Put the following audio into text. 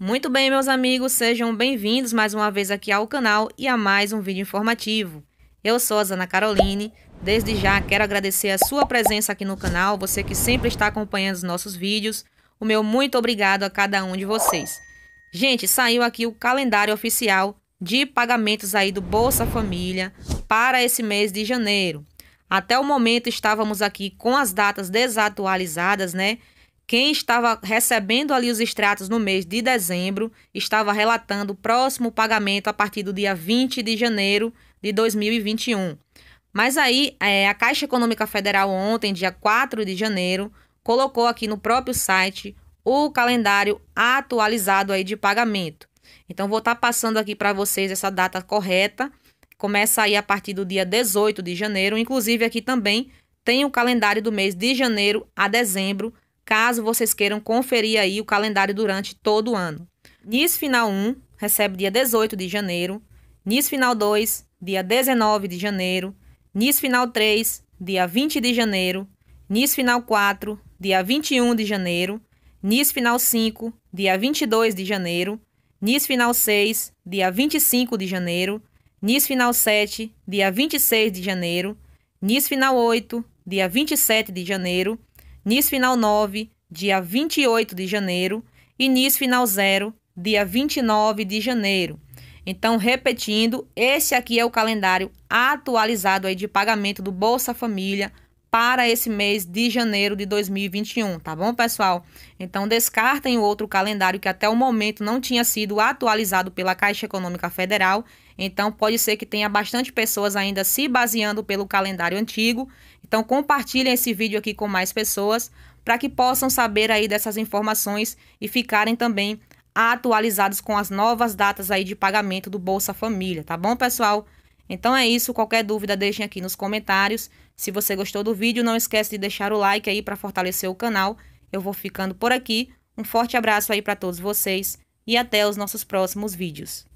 Muito bem, meus amigos, sejam bem-vindos mais uma vez aqui ao canal e a mais um vídeo informativo. Eu sou a Zana Caroline, desde já quero agradecer a sua presença aqui no canal, você que sempre está acompanhando os nossos vídeos, o meu muito obrigado a cada um de vocês. Gente, saiu aqui o calendário oficial de pagamentos aí do Bolsa Família para esse mês de janeiro. Até o momento estávamos aqui com as datas desatualizadas, né? Quem estava recebendo ali os extratos no mês de dezembro estava relatando o próximo pagamento a partir do dia 20 de janeiro de 2021. Mas aí, é, a Caixa Econômica Federal, ontem, dia 4 de janeiro, colocou aqui no próprio site o calendário atualizado aí de pagamento. Então, vou estar tá passando aqui para vocês essa data correta Começa aí a partir do dia 18 de janeiro. Inclusive, aqui também tem o calendário do mês de janeiro a dezembro, caso vocês queiram conferir aí o calendário durante todo o ano. NIS Final 1 recebe dia 18 de janeiro, NIS Final 2, dia 19 de janeiro, NIS Final 3, dia 20 de janeiro, NIS Final 4, dia 21 de janeiro, NIS Final 5, dia 22 de janeiro, NIS Final 6, dia 25 de janeiro, NIS final 7, dia 26 de janeiro, NIS final 8, dia 27 de janeiro, NIS final 9, dia 28 de janeiro e NIS final 0, dia 29 de janeiro. Então, repetindo, esse aqui é o calendário atualizado aí de pagamento do Bolsa Família para esse mês de janeiro de 2021, tá bom, pessoal? Então descartem o outro calendário que até o momento não tinha sido atualizado pela Caixa Econômica Federal. Então pode ser que tenha bastante pessoas ainda se baseando pelo calendário antigo. Então compartilhem esse vídeo aqui com mais pessoas para que possam saber aí dessas informações e ficarem também atualizados com as novas datas aí de pagamento do Bolsa Família, tá bom, pessoal? Então é isso, qualquer dúvida deixem aqui nos comentários. Se você gostou do vídeo, não esquece de deixar o like aí para fortalecer o canal. Eu vou ficando por aqui. Um forte abraço aí para todos vocês e até os nossos próximos vídeos.